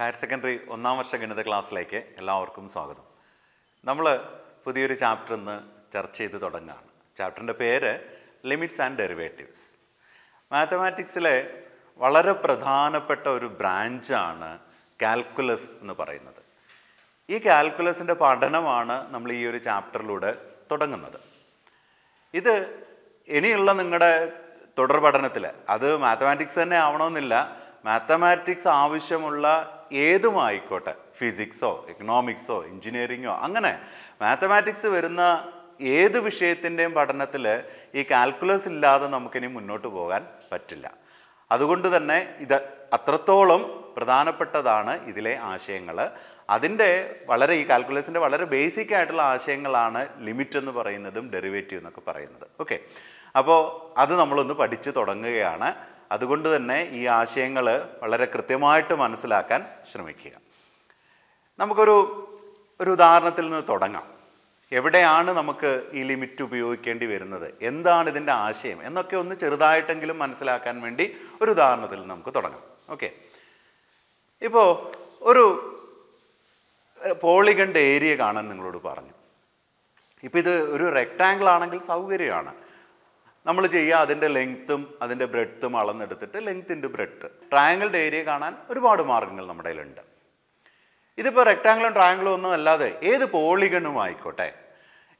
higher secondary ഒന്നാം വർഷ ഗണിത ക്ലാസ്സിലേക്ക് എല്ലാവർക്കും സ്വാഗതം നമ്മൾ പുതിയൊരു ചാപ്റ്റർ ഇന്ന് ചർച്ച ചെയ്ത് തുടങ്ങുകയാണ് ചാപ്റ്ററിൻ്റെ പേര് ലിമിറ്റ്സ് ആൻഡ് ഡെറിവേറ്റീവ്സ് മാത്തമാറ്റിക്സിലെ വളരെ പ്രധാനപ്പെട്ട ഒരു ബ്രാഞ്ചാണ് കാൽക്കുലസ് എന്ന് പറയുന്നത് ഈ കാൽക്കുലസിൻ്റെ പഠനമാണ് നമ്മൾ ഈ ഒരു ചാപ്റ്ററിലൂടെ തുടങ്ങുന്നത് ഇത് ഇനിയുള്ള നിങ്ങളുടെ തുടർ പഠനത്തിൽ അത് മാത്തമാറ്റിക്സ് തന്നെ ആവണമെന്നില്ല മാത്തമാറ്റിക്സ് ആവശ്യമുള്ള ഏതുമായിക്കോട്ടെ ഫിസിക്സോ എക്കണോമിക്സോ എഞ്ചിനീയറിങ്ങോ അങ്ങനെ മാത്തമാറ്റിക്സ് വരുന്ന ഏത് വിഷയത്തിൻ്റെയും പഠനത്തിൽ ഈ കാൽക്കുലസ് ഇല്ലാതെ നമുക്കിനി മുന്നോട്ട് പോകാൻ പറ്റില്ല അതുകൊണ്ട് തന്നെ ഇത് അത്രത്തോളം പ്രധാനപ്പെട്ടതാണ് ഇതിലെ ആശയങ്ങൾ അതിൻ്റെ വളരെ ഈ കാൽക്കുലസിൻ്റെ വളരെ ബേസിക് ആയിട്ടുള്ള ആശയങ്ങളാണ് ലിമിറ്റ് എന്ന് പറയുന്നതും ഡെറിവേറ്റീവ് എന്നൊക്കെ പറയുന്നത് ഓക്കെ അപ്പോൾ അത് നമ്മളൊന്ന് പഠിച്ച് തുടങ്ങുകയാണ് അതുകൊണ്ട് തന്നെ ഈ ആശയങ്ങൾ വളരെ കൃത്യമായിട്ട് മനസ്സിലാക്കാൻ ശ്രമിക്കുക നമുക്കൊരു ഒരു ഉദാഹരണത്തിൽ നിന്ന് തുടങ്ങാം എവിടെയാണ് നമുക്ക് ഈ ലിമിറ്റ് ഉപയോഗിക്കേണ്ടി വരുന്നത് എന്താണ് ഇതിൻ്റെ ആശയം എന്നൊക്കെ ഒന്ന് ചെറുതായിട്ടെങ്കിലും മനസ്സിലാക്കാൻ വേണ്ടി ഒരു ഉദാഹരണത്തിൽ നമുക്ക് തുടങ്ങാം ഓക്കെ ഇപ്പോൾ ഒരു പോളിഗണ്ട് ഏരിയ കാണാൻ നിങ്ങളോട് പറഞ്ഞു ഇപ്പോൾ ഇത് ഒരു റെക്റ്റാങ്കിൾ ആണെങ്കിൽ സൗകര്യമാണ് നമ്മൾ ചെയ്യുക അതിൻ്റെ ലെങ്ത്തും അതിൻ്റെ ബ്രെഡ്ത്തും അളന്നെടുത്തിട്ട് ലെങ്ത് ബ്രെഡ്ത്ത് ട്രയാങ്കിളിൻ്റെ ഏരിയ കാണാൻ ഒരുപാട് മാർഗങ്ങൾ നമ്മുടെ കയ്യിലുണ്ട് ഇതിപ്പോൾ റെക്റ്റാങ്കിളും ട്രയാങ്കിളും ഒന്നും അല്ലാതെ ഏത് പോളിഗണും ആയിക്കോട്ടെ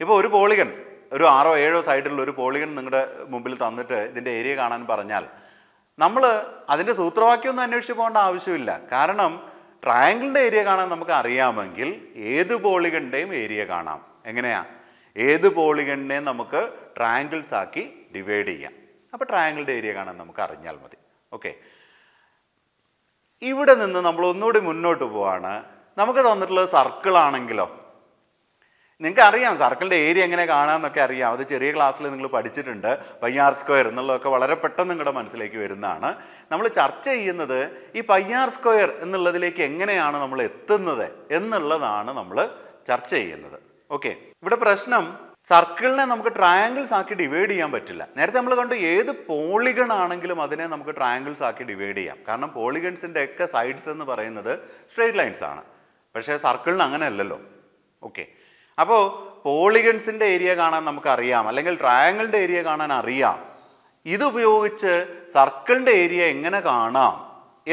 ഇപ്പോൾ ഒരു പോളിഗൺ ഒരു ആറോ ഏഴോ സൈഡിലുള്ള ഒരു പോളിഗൺ നിങ്ങളുടെ മുമ്പിൽ തന്നിട്ട് ഇതിൻ്റെ ഏരിയ കാണാൻ പറഞ്ഞാൽ നമ്മൾ അതിൻ്റെ ഒന്നും അന്വേഷിച്ച് പോകേണ്ട ആവശ്യമില്ല കാരണം ട്രയാങ്കിളിൻ്റെ ഏരിയ കാണാൻ നമുക്ക് അറിയാമെങ്കിൽ ഏത് പോളിഗണിൻ്റെയും ഏരിയ കാണാം എങ്ങനെയാ ഏത് പോളിഗണിനെയും നമുക്ക് ട്രയാങ്കിൾസ് ആക്കി ഡിവൈഡ് ചെയ്യാം അപ്പോൾ ട്രയാങ്കിളിൻ്റെ ഏരിയ കാണാൻ നമുക്ക് അറിഞ്ഞാൽ മതി ഓക്കെ ഇവിടെ നിന്ന് നമ്മൾ ഒന്നുകൂടി മുന്നോട്ട് പോവാണ് നമുക്ക് തന്നിട്ടുള്ളത് സർക്കിളാണെങ്കിലോ നിങ്ങൾക്ക് അറിയാം സർക്കിളിൻ്റെ ഏരിയ എങ്ങനെ കാണാമെന്നൊക്കെ അറിയാം അത് ചെറിയ ക്ലാസ്സിൽ നിങ്ങൾ പഠിച്ചിട്ടുണ്ട് പയ്യാർ സ്ക്വയർ എന്നുള്ളതൊക്കെ വളരെ പെട്ടെന്ന് നിങ്ങളുടെ മനസ്സിലേക്ക് വരുന്നതാണ് നമ്മൾ ചർച്ച ചെയ്യുന്നത് ഈ പയ്യാർ സ്ക്വയർ എന്നുള്ളതിലേക്ക് എങ്ങനെയാണ് നമ്മൾ എത്തുന്നത് എന്നുള്ളതാണ് നമ്മൾ ചർച്ച ചെയ്യുന്നത് ഓക്കെ ഇവിടെ പ്രശ്നം സർക്കിളിനെ നമുക്ക് ട്രയാങ്കിൾസ് ആക്കി ഡിവൈഡ് ചെയ്യാൻ പറ്റില്ല നേരത്തെ നമ്മൾ കണ്ടു ഏത് പോളിഗൺ ആണെങ്കിലും അതിനെ നമുക്ക് ട്രയാങ്കിൾസ് ആക്കി ഡിവൈഡ് ചെയ്യാം കാരണം പോളിഗൺസിൻ്റെ ഒക്കെ സൈഡ്സ് എന്ന് പറയുന്നത് സ്ട്രേറ്റ് ലൈൻസ് ആണ് പക്ഷേ സർക്കിളിന് അല്ലല്ലോ ഓക്കെ അപ്പോൾ പോളിഗൺസിൻ്റെ ഏരിയ കാണാൻ നമുക്കറിയാം അല്ലെങ്കിൽ ട്രയാങ്കിളിൻ്റെ ഏരിയ കാണാൻ അറിയാം ഇതുപയോഗിച്ച് സർക്കിളിൻ്റെ ഏരിയ എങ്ങനെ കാണാം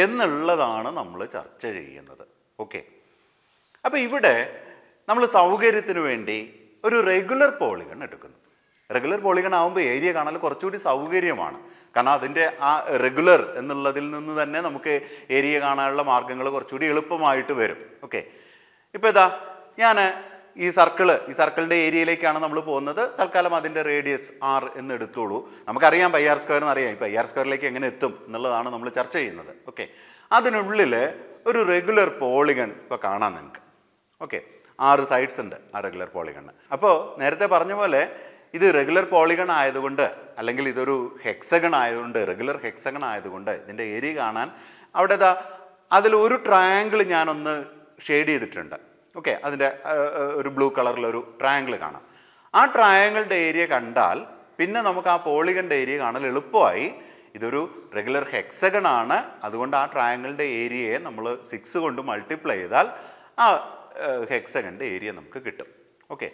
എന്നുള്ളതാണ് നമ്മൾ ചർച്ച ചെയ്യുന്നത് ഓക്കെ അപ്പോൾ ഇവിടെ നമ്മൾ സൗകര്യത്തിന് വേണ്ടി ഒരു റെഗുലർ പോളിഗൺ എടുക്കുന്നു റെഗുലർ പോളിഗൺ ആകുമ്പോൾ ഏരിയ കാണാൻ കുറച്ചുകൂടി സൗകര്യമാണ് കാരണം അതിൻ്റെ ആ റെഗുലർ എന്നുള്ളതിൽ നിന്ന് തന്നെ നമുക്ക് ഏരിയ കാണാനുള്ള മാർഗ്ഗങ്ങൾ കുറച്ചുകൂടി എളുപ്പമായിട്ട് വരും ഓക്കെ ഇപ്പോൾ ഇതാ ഞാൻ ഈ സർക്കിള് ഈ സർക്കിളിൻ്റെ ഏരിയയിലേക്കാണ് നമ്മൾ പോകുന്നത് തൽക്കാലം അതിൻ്റെ റേഡിയസ് ആർ എന്ന് എടുത്തോളൂ നമുക്കറിയാം പൈ ആർ സ്ക്വയർ എന്നറിയാം ഈ ഐ ആർ സ്ക്വയറിലേക്ക് എങ്ങനെ എത്തും എന്നുള്ളതാണ് നമ്മൾ ചർച്ച ചെയ്യുന്നത് ഓക്കെ അതിനുള്ളിൽ ഒരു റെഗുലർ പോളിഗൺ ഇപ്പോൾ കാണാം നിങ്ങൾക്ക് ഓക്കെ ആറ് സൈഡ്സ് ഉണ്ട് ആ റെഗുലർ പോളിഗണ് അപ്പോൾ നേരത്തെ പറഞ്ഞ പോലെ ഇത് റെഗുലർ പോളിഗൺ ആയതുകൊണ്ട് അല്ലെങ്കിൽ ഇതൊരു ഹെക്സഗൺ ആയതുകൊണ്ട് റെഗുലർ ഹെക്സഗൺ ആയതുകൊണ്ട് ഇതിൻ്റെ ഏരിയ കാണാൻ അവിടെ ഇതാ അതിൽ ഒരു ട്രയാങ്കിൾ ഞാനൊന്ന് ഷെയ്ഡ് ചെയ്തിട്ടുണ്ട് ഓക്കെ അതിൻ്റെ ഒരു ബ്ലൂ കളറിലൊരു ട്രയാങ്കിൾ കാണാം ആ ട്രയാങ്കിളുടെ ഏരിയ കണ്ടാൽ പിന്നെ നമുക്ക് ആ പോളിഗണിൻ്റെ ഏരിയ കാണാൻ എളുപ്പമായി ഇതൊരു റെഗുലർ ഹെക്സഗൺ ആണ് അതുകൊണ്ട് ആ ട്രയാങ്കിളിൻ്റെ ഏരിയയെ നമ്മൾ സിക്സ് കൊണ്ട് മൾട്ടിപ്ലൈ ചെയ്താൽ ആ ഹെക്സഗണിൻ്റെ ഏരിയ നമുക്ക് കിട്ടും ഓക്കെ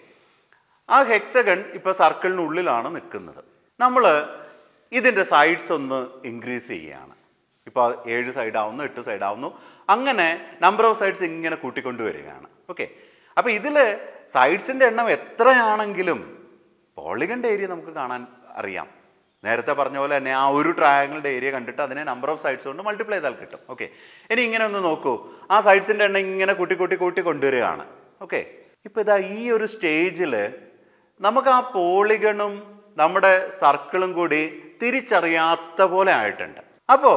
ആ ഹെക്സഗൺ ഇപ്പോൾ സർക്കിളിനുള്ളിലാണ് നിൽക്കുന്നത് നമ്മൾ ഇതിൻ്റെ സൈഡ്സ് ഒന്ന് ഇൻക്രീസ് ചെയ്യുകയാണ് ഇപ്പോൾ ഏഴ് സൈഡ് ആവുന്നു എട്ട് സൈഡ് ആവുന്നു അങ്ങനെ നമ്പർ ഓഫ് സൈഡ്സ് ഇങ്ങനെ കൂട്ടിക്കൊണ്ടുവരികയാണ് ഓക്കെ അപ്പോൾ ഇതിൽ സൈഡ്സിൻ്റെ എണ്ണം എത്രയാണെങ്കിലും പോളിഗൻ്റെ ഏരിയ നമുക്ക് കാണാൻ അറിയാം നേരത്തെ പറഞ്ഞ പോലെ തന്നെ ആ ഒരു ട്രയാങ്കിളുടെ ഏരിയ കണ്ടിട്ട് അതിനെ നമ്പർ ഓഫ് സൈഡ്സ് കൊണ്ട് മൾട്ടിപ്ലൈ ചെയ്താൽ കിട്ടും ഓക്കെ ഇനി ഇങ്ങനെ ഒന്ന് നോക്കൂ ആ സൈഡ്സിൻ്റെ എണ്ണം ഇങ്ങനെ കൂട്ടി കൂട്ടി കൂട്ടി കൊണ്ടുവരികയാണ് ഓക്കെ ഇപ്പോൾ ഇതാ ഈ ഒരു സ്റ്റേജിൽ നമുക്ക് ആ പോളിഗണും നമ്മുടെ സർക്കിളും കൂടി തിരിച്ചറിയാത്ത പോലെ ആയിട്ടുണ്ട് അപ്പോൾ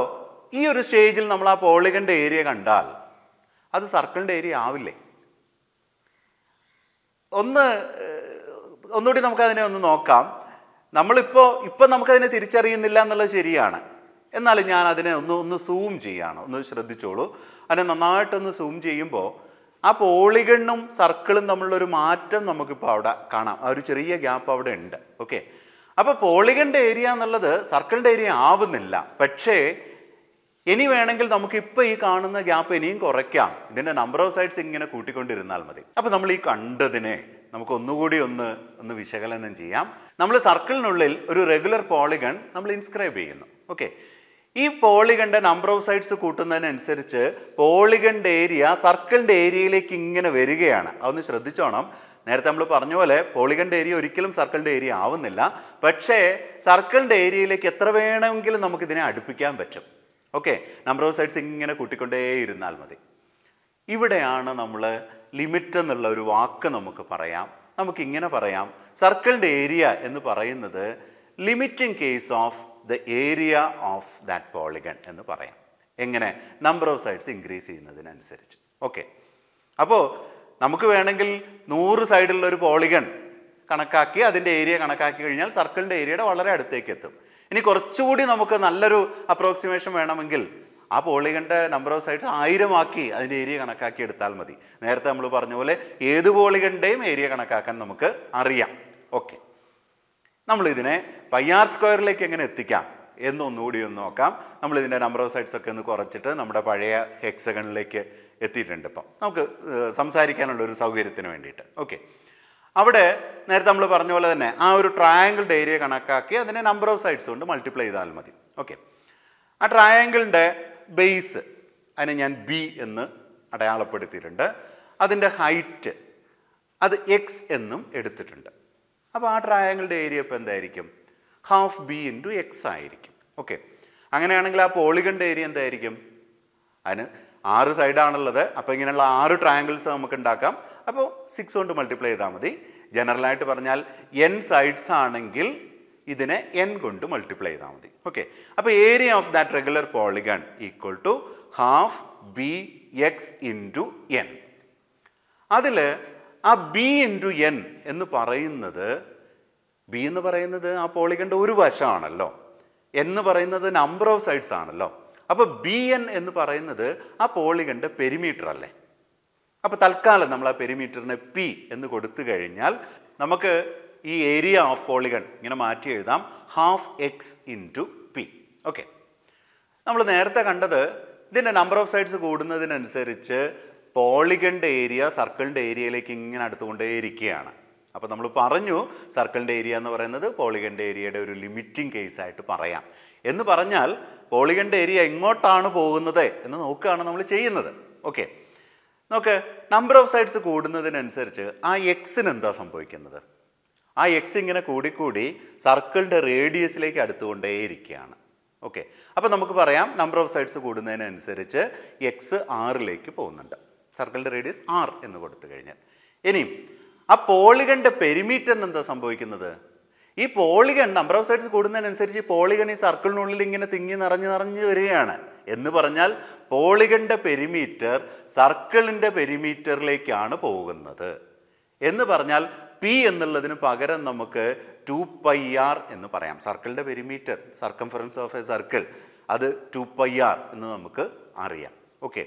ഈ ഒരു സ്റ്റേജിൽ നമ്മൾ ആ പോളിഗൻ്റെ ഏരിയ കണ്ടാൽ അത് സർക്കിളിൻ്റെ ഏരിയ ആവില്ലേ ഒന്ന് ഒന്നുകൂടി നമുക്കതിനെ ഒന്ന് നോക്കാം നമ്മളിപ്പോൾ ഇപ്പം നമുക്കതിനെ തിരിച്ചറിയുന്നില്ല എന്നുള്ളത് ശരിയാണ് എന്നാൽ ഞാൻ അതിനെ ഒന്ന് ഒന്ന് സൂം ചെയ്യാണ് ഒന്ന് ശ്രദ്ധിച്ചോളൂ അതിനെ നന്നായിട്ടൊന്ന് സൂം ചെയ്യുമ്പോൾ ആ പോളിഗണ്ണും സർക്കിളും തമ്മിലുള്ളൊരു മാറ്റം നമുക്കിപ്പോൾ അവിടെ കാണാം ആ ഒരു ചെറിയ ഗ്യാപ്പ് അവിടെ ഉണ്ട് ഓക്കെ അപ്പോൾ പോളിഗണിൻ്റെ ഏരിയ എന്നുള്ളത് സർക്കിളിൻ്റെ ഏരിയ ആവുന്നില്ല പക്ഷേ ഇനി വേണമെങ്കിൽ നമുക്കിപ്പോൾ ഈ കാണുന്ന ഗ്യാപ്പ് ഇനിയും കുറയ്ക്കാം ഇതിൻ്റെ നമ്പർ ഓഫ് സൈഡ്സ് ഇങ്ങനെ കൂട്ടിക്കൊണ്ടിരുന്നാൽ മതി അപ്പോൾ നമ്മൾ ഈ കണ്ടതിനെ നമുക്ക് ഒന്നുകൂടി ഒന്ന് ഒന്ന് വിശകലനം ചെയ്യാം നമ്മൾ സർക്കിളിനുള്ളിൽ ഒരു റെഗുലർ പോളിഗൺ നമ്മൾ ഇൻസ്ക്രൈബ് ചെയ്യുന്നു ഓക്കെ ഈ പോളിഗണിൻ്റെ നമ്പർ ഓഫ് സൈഡ്സ് കൂട്ടുന്നതിനനുസരിച്ച് പോളിഗണിൻ്റെ ഏരിയ സർക്കിളിൻ്റെ ഏരിയയിലേക്ക് ഇങ്ങനെ വരികയാണ് അതൊന്ന് ശ്രദ്ധിച്ചോണം നേരത്തെ നമ്മൾ പറഞ്ഞ പോലെ പോളിഗണിൻ്റെ ഏരിയ ഒരിക്കലും സർക്കിളിൻ്റെ ഏരിയ ആവുന്നില്ല പക്ഷേ സർക്കിളിൻ്റെ ഏരിയയിലേക്ക് എത്ര വേണമെങ്കിലും നമുക്കിതിനെ അടുപ്പിക്കാൻ പറ്റും ഓക്കെ നമ്പർ ഓഫ് സൈഡ്സ് ഇങ്ങനെ കൂട്ടിക്കൊണ്ടേ ഇരുന്നാൽ മതി ഇവിടെയാണ് നമ്മൾ ലിമിറ്റ് എന്നുള്ള ഒരു വാക്ക് നമുക്ക് പറയാം നമുക്കിങ്ങനെ പറയാം സർക്കിളിൻ്റെ ഏരിയ എന്ന് പറയുന്നത് limiting case of the area of that polygon എന്ന് പറയാം എങ്ങനെ നമ്പർ ഓഫ് സൈഡ്സ് ഇൻക്രീസ് ചെയ്യുന്നതിനനുസരിച്ച് ഓക്കെ അപ്പോൾ നമുക്ക് വേണമെങ്കിൽ നൂറ് സൈഡുള്ള ഒരു പോളിഗൺ കണക്കാക്കി അതിൻ്റെ ഏരിയ കണക്കാക്കി കഴിഞ്ഞാൽ സർക്കിളിൻ്റെ ഏരിയയുടെ വളരെ അടുത്തേക്ക് എത്തും ഇനി കുറച്ചുകൂടി നമുക്ക് നല്ലൊരു അപ്രോക്സിമേഷൻ വേണമെങ്കിൽ ആ പോളിഗണിൻ്റെ നമ്പർ ഓഫ് സൈഡ്സ് ആയിരമാക്കി അതിൻ്റെ ഏരിയ കണക്കാക്കി എടുത്താൽ മതി നേരത്തെ നമ്മൾ പറഞ്ഞ പോലെ ഏത് പോളിഗണിൻ്റെയും ഏരിയ കണക്കാക്കാൻ നമുക്ക് അറിയാം ഓക്കെ നമ്മൾ ഇതിനെ പയ്യാർ സ്ക്വയറിലേക്ക് എങ്ങനെ എത്തിക്കാം എന്നൊന്നുകൂടി ഒന്ന് നോക്കാം നമ്മൾ ഇതിൻ്റെ നമ്പർ ഓഫ് സൈഡ്സ് ഒക്കെ ഒന്ന് കുറച്ചിട്ട് നമ്മുടെ പഴയ ഹെക്സഗണിലേക്ക് എത്തിയിട്ടുണ്ട് ഇപ്പം നമുക്ക് സംസാരിക്കാനുള്ള ഒരു സൗകര്യത്തിന് വേണ്ടിയിട്ട് ഓക്കെ അവിടെ നേരത്തെ നമ്മൾ പറഞ്ഞ പോലെ തന്നെ ആ ഒരു ട്രയാങ്കിളുടെ ഏരിയ കണക്കാക്കി അതിനെ നമ്പർ ഓഫ് സൈഡ്സ് കൊണ്ട് മൾട്ടിപ്ലൈ ചെയ്താൽ മതി ഓക്കെ ആ ട്രയാങ്കിളിൻ്റെ ബേസ് അതിനെ ഞാൻ ബി എന്ന് അടയാളപ്പെടുത്തിയിട്ടുണ്ട് അതിൻ്റെ ഹൈറ്റ് അത് എക്സ് എന്നും എടുത്തിട്ടുണ്ട് അപ്പോൾ ആ ട്രയാങ്കിളുടെ ഏരിയ ഇപ്പോൾ എന്തായിരിക്കും ഹാഫ് ബി ഇൻറ്റു എക്സ് ആയിരിക്കും ഓക്കെ അങ്ങനെയാണെങ്കിൽ ആ പോളിഗണിൻ്റെ ഏരിയ എന്തായിരിക്കും അതിന് ആറ് സൈഡാണുള്ളത് അപ്പോൾ ഇങ്ങനെയുള്ള ആറ് ട്രയാങ്കിൾസ് നമുക്ക് ഉണ്ടാക്കാം അപ്പോൾ സിക്സ് കൊണ്ട് മൾട്ടിപ്ലൈ ചെയ്താൽ മതി ജനറലായിട്ട് പറഞ്ഞാൽ എൻ സൈഡ്സ് ആണെങ്കിൽ ഇതിനെ എൻ കൊണ്ട് മൾട്ടിപ്ലൈ ചെയ്താൽ മതി ഓക്കെ അപ്പോൾ area of that regular polygon equal to half B X into N അതിൽ ആ ബി ഇൻറ്റു എൻ എന്ന് പറയുന്നത് ബി എന്ന് പറയുന്നത് ആ പോളിഗൻ്റെ ഒരു വശമാണല്ലോ എന്ന് പറയുന്നത് നമ്പർ ഓഫ് സൈഡ്സ് ആണല്ലോ അപ്പോൾ ബി എൻ എന്ന് പറയുന്നത് ആ പോളിഗൻ്റെ പെരിമീറ്റർ അല്ലേ അപ്പോൾ തൽക്കാലം നമ്മൾ ആ പെരിമീറ്ററിനെ പി എന്ന് കൊടുത്തു കഴിഞ്ഞാൽ നമുക്ക് ഈ ഏരിയ ഓഫ് പോളിഗൺ ഇങ്ങനെ മാറ്റി എഴുതാം half X into P okay നമ്മൾ നേരത്തെ കണ്ടത് ഇതിൻ്റെ നമ്പർ ഓഫ് സൈഡ്സ് കൂടുന്നതിനനുസരിച്ച് പോളിഗണിൻ്റെ ഏരിയ സർക്കിളിൻ്റെ ഏരിയയിലേക്ക് ഇങ്ങനെ അടുത്തുകൊണ്ടേ ഇരിക്കുകയാണ് അപ്പോൾ നമ്മൾ പറഞ്ഞു സർക്കിളിൻ്റെ ഏരിയ എന്ന് പറയുന്നത് പോളിഗൻ്റെ ഏരിയയുടെ ഒരു ലിമിറ്റിംഗ് കേസായിട്ട് പറയാം എന്ന് പറഞ്ഞാൽ പോളിഗൻ്റെ ഏരിയ എങ്ങോട്ടാണ് പോകുന്നത് എന്ന് നോക്കുകയാണ് നമ്മൾ ചെയ്യുന്നത് ഓക്കെ നോക്ക് നമ്പർ ഓഫ് സൈഡ്സ് കൂടുന്നതിനനുസരിച്ച് ആ എക്സിന് എന്താ സംഭവിക്കുന്നത് ആ എക്സ് ഇങ്ങനെ കൂടിക്കൂടി സർക്കിളിൻ്റെ റേഡിയസിലേക്ക് അടുത്തുകൊണ്ടേയിരിക്കുകയാണ് ഓക്കെ അപ്പോൾ നമുക്ക് പറയാം നമ്പർ ഓഫ് സൈഡ്സ് കൂടുന്നതിനനുസരിച്ച് എക്സ് ആറിലേക്ക് പോകുന്നുണ്ട് സർക്കിളിൻ്റെ റേഡിയസ് ആർ എന്ന് കൊടുത്തു കഴിഞ്ഞാൽ ഇനിയും ആ പോളിഗണിൻ്റെ പെരിമീറ്ററിന് എന്താ സംഭവിക്കുന്നത് ഈ പോളിഗൺ നമ്പർ ഓഫ് സൈഡ്സ് കൂടുന്നതിനനുസരിച്ച് ഈ പോളിഗൺ ഈ സർക്കിളിനുള്ളിൽ ഇങ്ങനെ തിങ്ങി നിറഞ്ഞ് നിറഞ്ഞ് വരികയാണ് എന്ന് പറഞ്ഞാൽ പോളിഗണിൻ്റെ പെരിമീറ്റർ സർക്കിളിൻ്റെ പെരിമീറ്ററിലേക്കാണ് പോകുന്നത് എന്ന് പറഞ്ഞാൽ പി എന്നുള്ളതിന് പകരം നമുക്ക് ടു പൈ ആർ എന്ന് പറയാം സർക്കിളിൻ്റെ perimeter circumference of a circle അത് ടു പൈ ആർ എന്ന് നമുക്ക് അറിയാം ഓക്കെ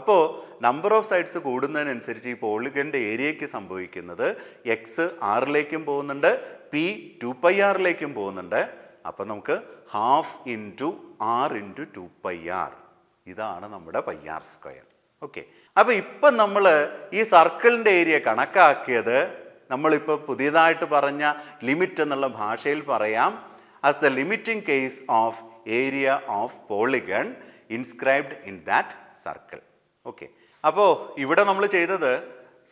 അപ്പോൾ നമ്പർ ഓഫ് സൈഡ്സ് കൂടുന്നതിനനുസരിച്ച് ഈ പോളിഗൻ്റെ ഏരിയയ്ക്ക് സംഭവിക്കുന്നത് എക്സ് ആറിലേക്കും പോകുന്നുണ്ട് പി ടു പൈ ആറിലേക്കും പോകുന്നുണ്ട് അപ്പം നമുക്ക് half into R into two pi R ഇതാണ് നമ്മുടെ പൈ ആർ സ്ക്വയർ ഓക്കെ അപ്പോൾ ഇപ്പം നമ്മൾ ഈ സർക്കിളിൻ്റെ ഏരിയ കണക്കാക്കിയത് നമ്മളിപ്പോൾ പുതിയതായിട്ട് പറഞ്ഞ ലിമിറ്റ് എന്നുള്ള ഭാഷയിൽ പറയാം as the limiting case of area of polygon inscribed in that circle okay അപ്പോൾ ഇവിടെ നമ്മൾ ചെയ്തത്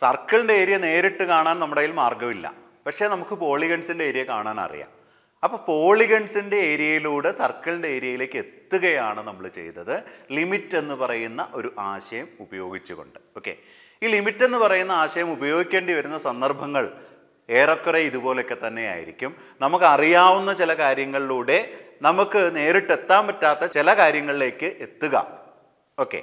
സർക്കിളിൻ്റെ ഏരിയ നേരിട്ട് കാണാൻ നമ്മുടെ കയ്യിൽ മാർഗ്ഗമില്ല പക്ഷേ നമുക്ക് പോളിഗൺസിൻ്റെ ഏരിയ കാണാൻ അറിയാം അപ്പോൾ പോളിഗൺസിൻ്റെ ഏരിയയിലൂടെ സർക്കിളിൻ്റെ ഏരിയയിലേക്ക് എത്തുകയാണ് നമ്മൾ ചെയ്തത് ലിമിറ്റ് എന്ന് പറയുന്ന ഒരു ആശയം ഉപയോഗിച്ചുകൊണ്ട് ഓക്കെ ഈ ലിമിറ്റ് എന്ന് പറയുന്ന ആശയം ഉപയോഗിക്കേണ്ടി വരുന്ന സന്ദർഭങ്ങൾ ഏറെക്കുറെ തന്നെ തന്നെയായിരിക്കും നമുക്ക് അറിയാവുന്ന ചില കാര്യങ്ങളിലൂടെ നമുക്ക് നേരിട്ടെത്താൻ പറ്റാത്ത ചില കാര്യങ്ങളിലേക്ക് എത്തുക ഓക്കെ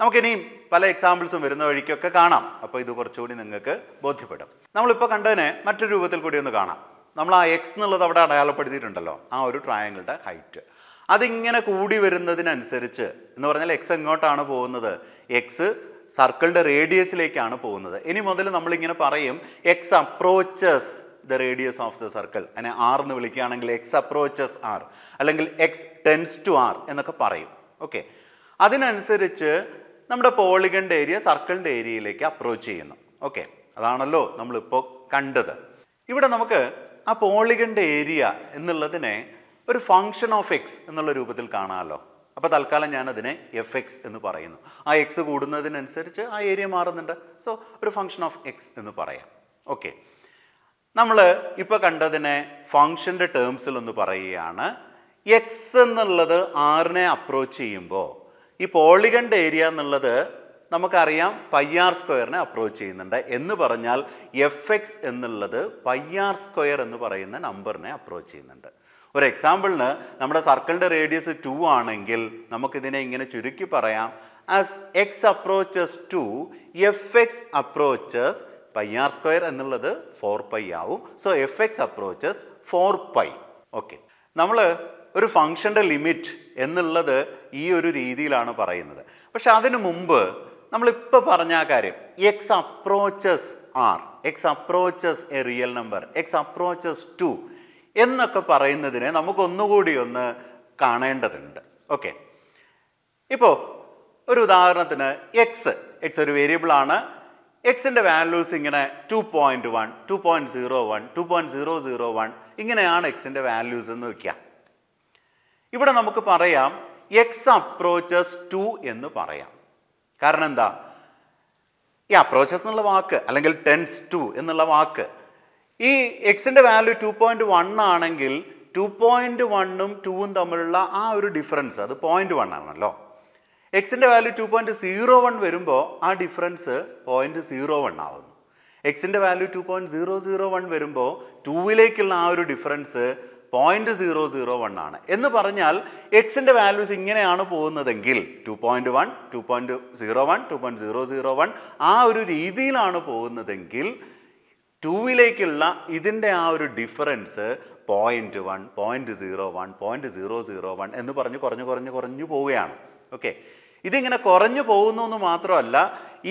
നമുക്കിനിയും പല എക്സാമ്പിൾസും വരുന്ന വഴിക്കൊക്കെ കാണാം അപ്പോൾ ഇത് കുറച്ചുകൂടി നിങ്ങൾക്ക് ബോധ്യപ്പെടും നമ്മളിപ്പോൾ കണ്ടതിനെ മറ്റൊരു രൂപത്തിൽ കൂടി ഒന്ന് കാണാം നമ്മൾ ആ എക്സ് എന്നുള്ളത് അവിടെ അടയാളപ്പെടുത്തിയിട്ടുണ്ടല്ലോ ആ ഒരു ട്രയാങ്കിളുടെ ഹൈറ്റ് അതിങ്ങനെ കൂടി വരുന്നതിനനുസരിച്ച് എന്ന് പറഞ്ഞാൽ എക്സ് എങ്ങോട്ടാണ് പോകുന്നത് എക്സ് സർക്കിളിൻ്റെ റേഡിയസിലേക്കാണ് പോകുന്നത് ഇനി മുതൽ നമ്മളിങ്ങനെ പറയും X approaches the radius of the circle അതിനെ ആർ എന്ന് വിളിക്കുകയാണെങ്കിൽ എക്സ് അപ്രോച്ചസ് ആർ അല്ലെങ്കിൽ എക്സ് ടെൻസ് ടു ആർ എന്നൊക്കെ പറയും ഓക്കെ അതിനനുസരിച്ച് നമ്മുടെ പോളിഗൻ്റെ ഏരിയ സർക്കിളിൻ്റെ ഏരിയയിലേക്ക് അപ്രോച്ച് ചെയ്യുന്നു ഓക്കെ അതാണല്ലോ നമ്മളിപ്പോൾ കണ്ടത് ഇവിടെ നമുക്ക് ആ പോളിഗൻ്റെ ഏരിയ എന്നുള്ളതിനെ ഒരു ഫങ്ഷൻ ഓഫ് എക്സ് എന്നുള്ള രൂപത്തിൽ കാണാമല്ലോ അപ്പോൾ തൽക്കാലം ഞാനതിനെ എഫ് എക്സ് എന്ന് പറയുന്നു ആ എക്സ് കൂടുന്നതിനനുസരിച്ച് ആ ഏരിയ മാറുന്നുണ്ട് സോ ഒരു ഫങ്ഷൻ ഓഫ് എക്സ് എന്ന് പറയാം ഓക്കെ നമ്മൾ ഇപ്പോൾ കണ്ടതിനെ ഫങ്ഷൻ്റെ ടേംസിൽ ഒന്ന് പറയുകയാണ് എക്സ് എന്നുള്ളത് ആറിനെ അപ്രോച്ച് ചെയ്യുമ്പോൾ ഈ പോളിഗണ്ട് ഏരിയ എന്നുള്ളത് നമുക്കറിയാം പയ്യാർ സ്ക്വയറിനെ അപ്രോച്ച് ചെയ്യുന്നുണ്ട് എന്ന് പറഞ്ഞാൽ എഫ് എക്സ് എന്നുള്ളത് പയ്യാർ സ്ക്വയർ എന്ന് പറയുന്ന നമ്പറിനെ അപ്രോച്ച് ചെയ്യുന്നുണ്ട് ഒരു എക്സാമ്പിളിന് നമ്മുടെ സർക്കിളിൻ്റെ റേഡിയസ് ടു ആണെങ്കിൽ നമുക്കിതിനെ ഇങ്ങനെ ചുരുക്കി പറയാം as X approaches to F X approaches pi R square എന്നുള്ളത് ഫോർ പൈ ആവും so F X approaches four pi okay നമ്മൾ ഒരു ഫംഗ്ഷൻ്റെ ലിമിറ്റ് എന്നുള്ളത് ഈ ഒരു രീതിയിലാണ് പറയുന്നത് പക്ഷെ അതിനു മുമ്പ് നമ്മളിപ്പോൾ പറഞ്ഞ ആ കാര്യം X approaches R X approaches a real number X approaches to എന്നൊക്കെ പറയുന്നതിനെ നമുക്കൊന്നുകൂടി ഒന്ന് കാണേണ്ടതുണ്ട് ഓക്കെ ഇപ്പോൾ ഒരു ഉദാഹരണത്തിന് എക്സ് എക്സ് ഒരു വേരിയബിളാണ് എക്സിൻ്റെ വാല്യൂസ് ഇങ്ങനെ two point one two point zero one two point zero zero one ഇങ്ങനെയാണ് എക്സിൻ്റെ വാല്യൂസ് എന്ന് വയ്ക്കുക ഇവിടെ നമുക്ക് പറയാം എക്സ് അപ്രോച്ചസ് ടു എന്ന് പറയാം കാരണം എന്താ ഈ അപ്രോച്ചസ് എന്നുള്ള വാക്ക് അല്ലെങ്കിൽ ടെൻസ് ടു എന്നുള്ള വാക്ക് ഈ എക്സിൻ്റെ വാല്യൂ ടു പോയിൻറ്റ് വൺ ആണെങ്കിൽ ടു പോയിൻറ്റ് വണ്ണും ടൂവും തമ്മിലുള്ള ആ ഒരു ഡിഫറൻസ് അത് പോയിൻറ്റ് വൺ ആണല്ലോ എക്സിൻ്റെ value two point zero one വരുമ്പോൾ ആ ഡിഫറൻസ് പോയിൻറ്റ് സീറോ വൺ ആവുന്നു എക്സിൻ്റെ value two point zero zero one വരുമ്പോൾ ടൂവിലേക്കുള്ള ആ ഒരു difference point zero zero one ആണ് എന്ന് പറഞ്ഞാൽ എക്സിൻ്റെ വാല്യൂസ് ഇങ്ങനെയാണ് പോകുന്നതെങ്കിൽ two point one two point zero one two point zero zero one ആ ഒരു രീതിയിലാണ് പോകുന്നതെങ്കിൽ ടൂവിലേക്കുള്ള ഇതിൻ്റെ ആ ഒരു difference point one point zero one point zero zero one എന്ന് പറഞ്ഞ് കുറഞ്ഞ് കുറഞ്ഞ് കുറഞ്ഞു പോവുകയാണ് ഓക്കെ ഇതിങ്ങനെ കുറഞ്ഞു പോകുന്നു എന്ന് മാത്രമല്ല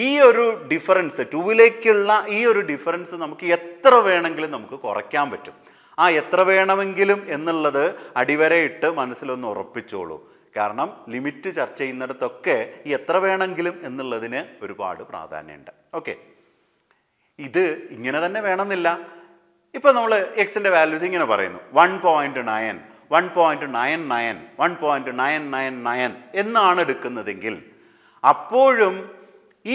ഈ ഒരു ഡിഫറൻസ് ടൂവിലേക്കുള്ള ഈ ഒരു ഡിഫറൻസ് നമുക്ക് എത്ര വേണമെങ്കിലും നമുക്ക് കുറയ്ക്കാൻ പറ്റും ആ എത്ര വേണമെങ്കിലും എന്നുള്ളത് അടിവരയിട്ട് മനസ്സിലൊന്ന് ഉറപ്പിച്ചോളൂ കാരണം ലിമിറ്റ് ചർച്ച ചെയ്യുന്നിടത്തൊക്കെ ഈ എത്ര വേണമെങ്കിലും എന്നുള്ളതിന് ഒരുപാട് പ്രാധാന്യമുണ്ട് ഓക്കെ ഇത് ഇങ്ങനെ തന്നെ വേണമെന്നില്ല ഇപ്പോൾ നമ്മൾ എക്സിൻ്റെ വാല്യൂസ് ഇങ്ങനെ പറയുന്നു one point nine one point nine nine one point nine nine nine എന്നാണ് എടുക്കുന്നതെങ്കിൽ അപ്പോഴും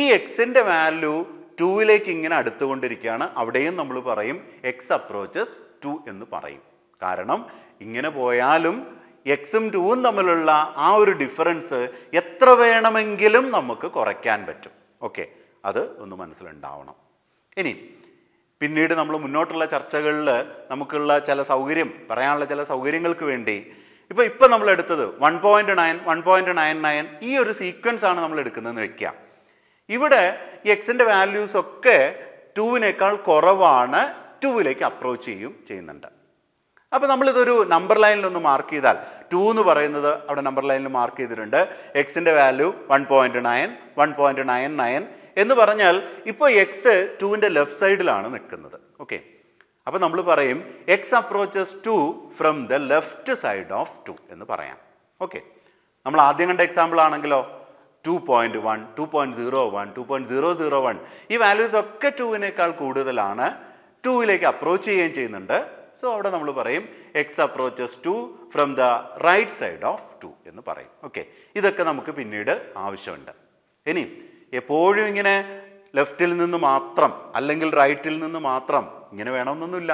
ഈ എക്സിൻ്റെ വാല്യൂ ടൂവിലേക്ക് ഇങ്ങനെ അടുത്തുകൊണ്ടിരിക്കുകയാണ് അവിടെയും നമ്മൾ പറയും എക്സ് അപ്രോച്ചസ് ടു എന്ന് പറയും കാരണം ഇങ്ങനെ പോയാലും എക്സും ടുവും തമ്മിലുള്ള ആ ഒരു ഡിഫറൻസ് എത്ര വേണമെങ്കിലും നമുക്ക് കുറയ്ക്കാൻ പറ്റും ഓക്കെ അത് ഒന്ന് മനസ്സിലുണ്ടാവണം ഇനി പിന്നീട് നമ്മൾ മുന്നോട്ടുള്ള ചർച്ചകളിൽ നമുക്കുള്ള ചില സൗകര്യം പറയാനുള്ള ചില സൗകര്യങ്ങൾക്ക് വേണ്ടി ഇപ്പോൾ ഇപ്പം നമ്മൾ എടുത്തത് one point nine one point nine nine ഈ ഒരു സീക്വൻസ് ആണ് നമ്മൾ എടുക്കുന്നതെന്ന് വെക്കുക ഇവിടെ ഈ എക്സിൻ്റെ വാല്യൂസ് ഒക്കെ ടൂവിനേക്കാൾ കുറവാണ് ടൂവിലേക്ക് അപ്രോച്ച് ചെയ്യും ചെയ്യുന്നുണ്ട് അപ്പോൾ നമ്മളിതൊരു നമ്പർ ലൈനിൽ ഒന്ന് മാർക്ക് ചെയ്താൽ ടു എന്ന് പറയുന്നത് അവിടെ നമ്പർ ലൈനിൽ മാർക്ക് ചെയ്തിട്ടുണ്ട് എക്സിൻ്റെ value one point nine one point nine nine എന്ന് പറഞ്ഞാൽ ഇപ്പോൾ എക്സ് ടുവിൻ്റെ ലെഫ്റ്റ് സൈഡിലാണ് നിൽക്കുന്നത് ഓക്കെ അപ്പോൾ നമ്മൾ പറയും X approaches two from the left side of two എന്ന് പറയാം ഓക്കെ നമ്മൾ ആദ്യം കണ്ട എക്സാമ്പിൾ ആണെങ്കിലോ two point one two point zero one two point zero zero one ഈ വാല്യൂസ് ഒക്കെ ടുവിനേക്കാൾ കൂടുതലാണ് ടുവിലേക്ക് അപ്രോച്ച് ചെയ്യുകയും ചെയ്യുന്നുണ്ട് സോ അവിടെ നമ്മൾ പറയും X approaches two from the right side of two എന്ന് പറയും ഓക്കെ ഇതൊക്കെ നമുക്ക് പിന്നീട് ആവശ്യമുണ്ട് ഇനിയും എപ്പോഴും ഇങ്ങനെ ലെഫ്റ്റിൽ നിന്ന് മാത്രം അല്ലെങ്കിൽ റൈറ്റിൽ നിന്ന് മാത്രം ഇങ്ങനെ വേണമെന്നൊന്നുമില്ല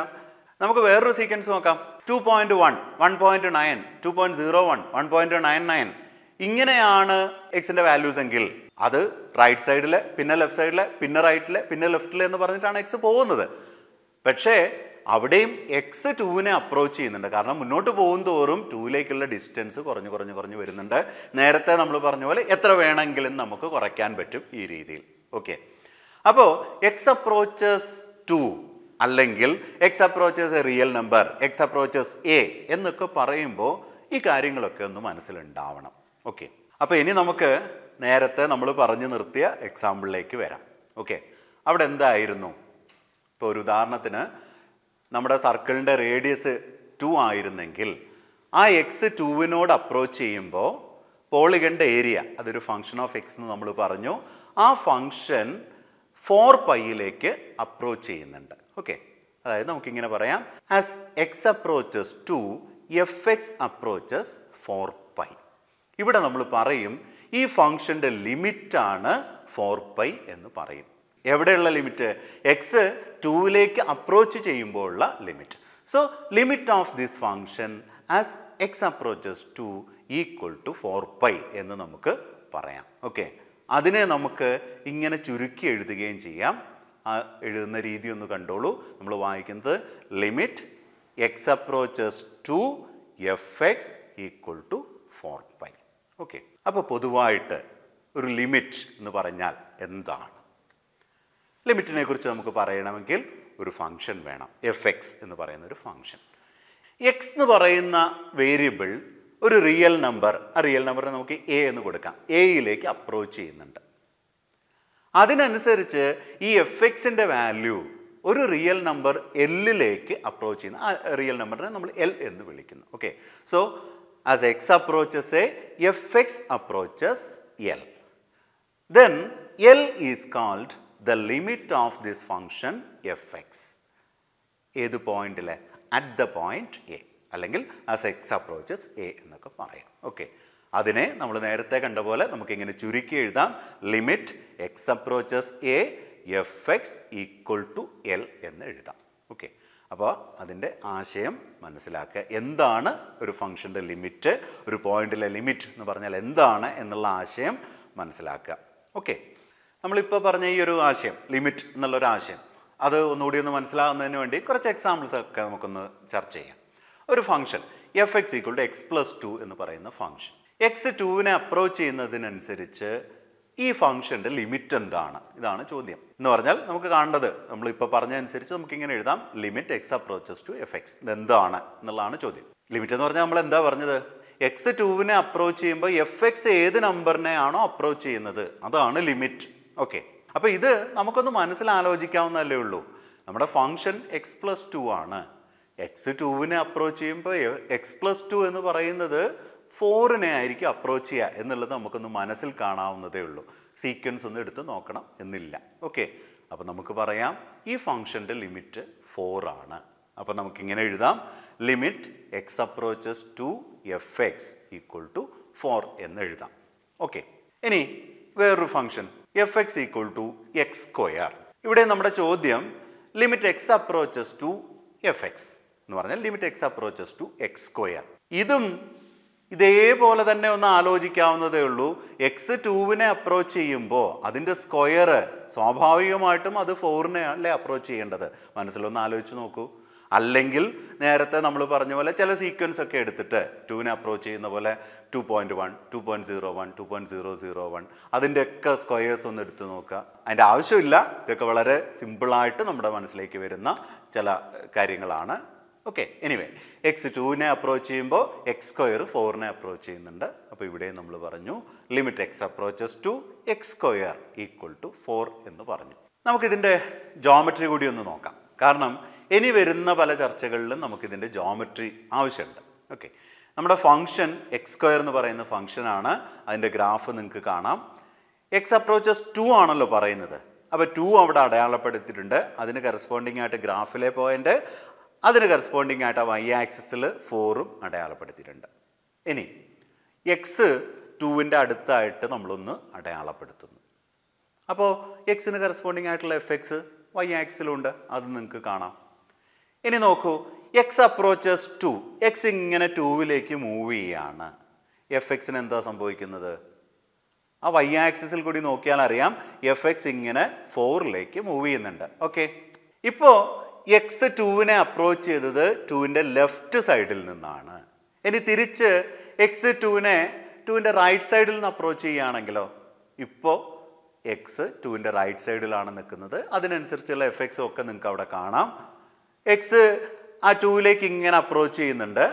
നമുക്ക് വേറൊരു സീക്വൻസ് നോക്കാം two point one one point nine two point zero one one point nine nine ഇങ്ങനെയാണ് എക്സിൻ്റെ വാല്യൂസ് എങ്കിൽ അത് റൈറ്റ് സൈഡിലെ പിന്നെ ലെഫ്റ്റ് സൈഡിലെ പിന്നെ റൈറ്റിലെ പിന്നെ ലെഫ്റ്റിലെ എന്ന് പറഞ്ഞിട്ടാണ് എക്സ് പോകുന്നത് പക്ഷേ അവിടെയും എക്സ് ടൂവിനെ അപ്രോച്ച് ചെയ്യുന്നുണ്ട് കാരണം മുന്നോട്ട് പോകും തോറും ടൂവിലേക്കുള്ള ഡിസ്റ്റൻസ് കുറഞ്ഞു കുറഞ്ഞു കുറഞ്ഞു വരുന്നുണ്ട് നേരത്തെ നമ്മൾ പറഞ്ഞ പോലെ എത്ര വേണമെങ്കിലും നമുക്ക് കുറയ്ക്കാൻ പറ്റും ഈ രീതിയിൽ ഓക്കെ അപ്പോൾ എക്സ് അപ്രോച്ചസ് ടു അല്ലെങ്കിൽ x approaches a real number X approaches a എന്നൊക്കെ പറയുമ്പോൾ ഈ കാര്യങ്ങളൊക്കെ ഒന്ന് മനസ്സിലുണ്ടാവണം ഓക്കെ അപ്പോൾ ഇനി നമുക്ക് നേരത്തെ നമ്മൾ പറഞ്ഞു നിർത്തിയ എക്സാമ്പിളിലേക്ക് വരാം ഓക്കെ അവിടെ എന്തായിരുന്നു ഇപ്പോൾ ഒരു ഉദാഹരണത്തിന് നമ്മുടെ സർക്കിളിൻ്റെ റേഡിയസ് ടു ആയിരുന്നെങ്കിൽ ആ എക്സ് ടുവിനോട് അപ്രോച്ച് ചെയ്യുമ്പോൾ പോളിഗൻ്റെ ഏരിയ അതൊരു ഫങ്ഷൻ ഓഫ് എക്സ് എന്ന് നമ്മൾ പറഞ്ഞു ആ ഫങ്ഷൻ ഫോർ പൈയിലേക്ക് അപ്രോച്ച് ചെയ്യുന്നുണ്ട് ഓക്കെ അതായത് നമുക്കിങ്ങനെ പറയാം as X approaches to F X approaches four pi ഇവിടെ നമ്മൾ പറയും ഈ ഫങ്ഷൻ്റെ ലിമിറ്റാണ് ഫോർ പൈ എന്ന് പറയും എവിടെയുള്ള ലിമിറ്റ് എക്സ് ടൂവിലേക്ക് അപ്രോച്ച് ചെയ്യുമ്പോഴുള്ള limit so limit of this function as X approaches two equal to four pi എന്ന് നമുക്ക് പറയാം ഓക്കെ അതിനെ നമുക്ക് ഇങ്ങനെ ചുരുക്കി എഴുതുകയും ചെയ്യാം ആ എഴുതുന്ന രീതി ഒന്ന് കണ്ടോളൂ നമ്മൾ വായിക്കുന്നത് limit x approaches to F x equal to four pi okay അപ്പോൾ പൊതുവായിട്ട് ഒരു ലിമിറ്റ് എന്ന് പറഞ്ഞാൽ എന്താണ് ലിമിറ്റിനെ കുറിച്ച് നമുക്ക് പറയണമെങ്കിൽ ഒരു ഫംഗ്ഷൻ വേണം എഫ് എക്സ് എന്ന് പറയുന്ന ഒരു ഫംഗ്ഷൻ എക്സ് എന്ന് പറയുന്ന വേരിയബിൾ ഒരു റിയൽ നമ്പർ ആ റിയൽ നമ്പറിന് നമുക്ക് എ എന്ന് കൊടുക്കാം എയിലേക്ക് അപ്രോച്ച് ചെയ്യുന്നുണ്ട് അതിനനുസരിച്ച് ഈ എഫ് എക്സിൻ്റെ വാല്യൂ ഒരു റിയൽ നമ്പർ എല്ലിലേക്ക് അപ്രോച്ച് ചെയ്യുന്നു ആ റിയൽ നമ്പറിനെ നമ്മൾ എൽ എന്ന് വിളിക്കുന്നു okay so as X approaches a f X approaches l then l is called the limit of this function fx ഏത് പോയിന്റിൽ അറ്റ് ദ പോയിന്റ് എ അല്ലെങ്കിൽ ആസ് എക്സ് അപ്രോച്ചസ് എ എന്നൊക്കെ പറയാം ഓക്കെ അതിനെ നമ്മൾ നേരത്തെ കണ്ട പോലെ നമുക്കിങ്ങനെ ചുരുക്കി എഴുതാം limit x approaches a f x equal to l എന്ന് എഴുതാം ഓക്കെ അപ്പോൾ അതിൻ്റെ ആശയം മനസ്സിലാക്കുക എന്താണ് ഒരു ഫംഗ്ഷൻ്റെ ലിമിറ്റ് ഒരു പോയിന്റിലെ ലിമിറ്റ് എന്ന് പറഞ്ഞാൽ എന്താണ് എന്നുള്ള ആശയം മനസ്സിലാക്കുക ഓക്കെ നമ്മളിപ്പോൾ പറഞ്ഞ ഈ ഒരു ആശയം ലിമിറ്റ് എന്നുള്ളൊരു ആശയം അത് ഒന്നുകൂടി ഒന്ന് മനസ്സിലാകുന്നതിന് വേണ്ടി കുറച്ച് എക്സാമ്പിൾസ് ഒക്കെ നമുക്കൊന്ന് ചർച്ച ചെയ്യാം ഒരു function f x equal to x plus two എന്ന് പറയുന്ന ഫംഗ്ഷൻ എക്സ് ടുവിനെ അപ്രോച്ച് ചെയ്യുന്നതിനനുസരിച്ച് ഈ ഫംഗ്ഷൻ്റെ ലിമിറ്റ് എന്താണ് ഇതാണ് ചോദ്യം എന്ന് പറഞ്ഞാൽ നമുക്ക് കാണേണ്ടത് നമ്മളിപ്പോൾ പറഞ്ഞതനുസരിച്ച് നമുക്കിങ്ങനെ എഴുതാം limit x approaches to F x ഇതെന്താണ് എന്നുള്ളതാണ് ചോദ്യം ലിമിറ്റ് എന്ന് പറഞ്ഞാൽ നമ്മൾ എന്താ പറഞ്ഞത് എക്സ് ടുവിനെ അപ്രോച്ച് ചെയ്യുമ്പോൾ എഫ് എക്സ് ഏത് നമ്പറിനെയാണോ അപ്രോച്ച് ചെയ്യുന്നത് അതാണ് ലിമിറ്റ് ഓക്കെ അപ്പോൾ ഇത് നമുക്കൊന്ന് മനസ്സിലാലോചിക്കാവുന്നതല്ലേ ഉള്ളൂ നമ്മുടെ ഫങ്ഷൻ എക്സ് പ്ലസ് ടു ആണ് എക്സ് ടുവിനെ അപ്രോച്ച് ചെയ്യുമ്പോൾ എക്സ് പ്ലസ് ടു എന്ന് പറയുന്നത് ഫോറിനെ ആയിരിക്കും അപ്രോച്ച് ചെയ്യുക എന്നുള്ളത് നമുക്കൊന്ന് മനസ്സിൽ കാണാവുന്നതേ ഉള്ളൂ സീക്വൻസ് ഒന്ന് എടുത്ത് നോക്കണം എന്നില്ല ഓക്കെ അപ്പോൾ നമുക്ക് പറയാം ഈ ഫങ്ഷൻ്റെ ലിമിറ്റ് ഫോറാണ് അപ്പോൾ നമുക്കിങ്ങനെ എഴുതാം limit x approaches to F x equal to four എന്ന് എഴുതാം ഓക്കെ ഇനി വേറൊരു function f x equal to x square ഇവിടെ നമ്മുടെ ചോദ്യം limit x approaches to F x എന്ന് പറഞ്ഞാൽ limit x approaches two x square ഇതും ഇതേപോലെ തന്നെ ഒന്ന് ആലോചിക്കാവുന്നതേ ഉള്ളൂ എക്സ് ടൂവിനെ അപ്രോച്ച് ചെയ്യുമ്പോൾ അതിൻ്റെ സ്ക്വയർ സ്വാഭാവികമായിട്ടും അത് ഫോറിനെ അല്ലേ അപ്രോച്ച് ചെയ്യേണ്ടത് മനസ്സിലൊന്ന് ആലോചിച്ച് നോക്കൂ അല്ലെങ്കിൽ നേരത്തെ നമ്മൾ പറഞ്ഞ പോലെ ചില സീക്വൻസ് ഒക്കെ എടുത്തിട്ട് ടുവിനെ അപ്രോച്ച് ചെയ്യുന്ന പോലെ two point one two point zero one two point zero zero one അതിൻ്റെയൊക്കെ സ്ക്വയേഴ്സ് ഒന്ന് എടുത്ത് നോക്കുക അതിൻ്റെ ആവശ്യമില്ല ഇതൊക്കെ വളരെ സിമ്പിളായിട്ട് നമ്മുടെ മനസ്സിലേക്ക് വരുന്ന ചില കാര്യങ്ങളാണ് ഓക്കെ എനിവേ എക്സ് ടുവിനെ അപ്രോച്ച് ചെയ്യുമ്പോൾ എക്സ് സ്ക്വയർ ഫോറിനെ അപ്രോച്ച് ചെയ്യുന്നുണ്ട് അപ്പോൾ ഇവിടെ നമ്മൾ പറഞ്ഞു limit x approaches two x square equal to four എന്ന് പറഞ്ഞു നമുക്കിതിൻ്റെ ജോമെട്രി കൂടി ഒന്ന് നോക്കാം കാരണം ഇനി വരുന്ന പല ചർച്ചകളിലും നമുക്കിതിൻ്റെ ജോമെട്രി ആവശ്യമുണ്ട് ഓക്കെ നമ്മുടെ ഫങ്ഷൻ എക്സ് സ്ക്വയർ എന്ന് പറയുന്ന ഫങ്ഷനാണ് അതിൻ്റെ ഗ്രാഫ് നിങ്ങൾക്ക് കാണാം എക്സ് അപ്രോച്ചസ് ടു ആണല്ലോ പറയുന്നത് അപ്പോൾ ടു അവിടെ അടയാളപ്പെടുത്തിയിട്ടുണ്ട് അതിന് കറസ്പോണ്ടിങ് ആയിട്ട് ഗ്രാഫിലെ പോയിൻ്റ് അതിന് കറസ്പോണ്ടിങ് ആയിട്ട് വൈ ആക്സിസിൽ ഫോറും അടയാളപ്പെടുത്തിയിട്ടുണ്ട് ഇനി എക്സ് ടുവിൻ്റെ അടുത്തായിട്ട് നമ്മളൊന്ന് അടയാളപ്പെടുത്തുന്നു അപ്പോൾ എക്സിന് കറസ്പോണ്ടിങ് ആയിട്ടുള്ള എഫ് എക്സ് വൈ ആക്സിലുണ്ട് അത് നിങ്ങൾക്ക് കാണാം ഇനി നോക്കൂ എക്സ് അപ്രോച്ചസ് ടു എക്സ് ഇങ്ങനെ ടൂവിലേക്ക് മൂവ് ചെയ്യാണ് എഫ് എക്സിന് എന്താ സംഭവിക്കുന്നത് ആ വൈ ആക്സിസിൽ കൂടി നോക്കിയാൽ അറിയാം എഫ് എക്സ് ഇങ്ങനെ ഫോറിലേക്ക് മൂവ് ചെയ്യുന്നുണ്ട് ഓക്കെ ഇപ്പോൾ എക്സ് ടൂവിനെ അപ്രോച്ച് ചെയ്തത് ടൂവിൻ്റെ ലെഫ്റ്റ് സൈഡിൽ നിന്നാണ് ഇനി തിരിച്ച് എക്സ് ടൂവിനെ ടൂവിൻ്റെ റൈറ്റ് സൈഡിൽ നിന്ന് അപ്രോച്ച് ചെയ്യുകയാണെങ്കിലോ ഇപ്പോൾ എക്സ് ടൂവിൻ്റെ റൈറ്റ് സൈഡിലാണ് നിൽക്കുന്നത് അതിനനുസരിച്ചുള്ള എഫ് എക്സും ഒക്കെ നിങ്ങൾക്ക് അവിടെ കാണാം എക്സ് ആ ടൂവിലേക്ക് ഇങ്ങനെ അപ്രോച്ച് ചെയ്യുന്നുണ്ട്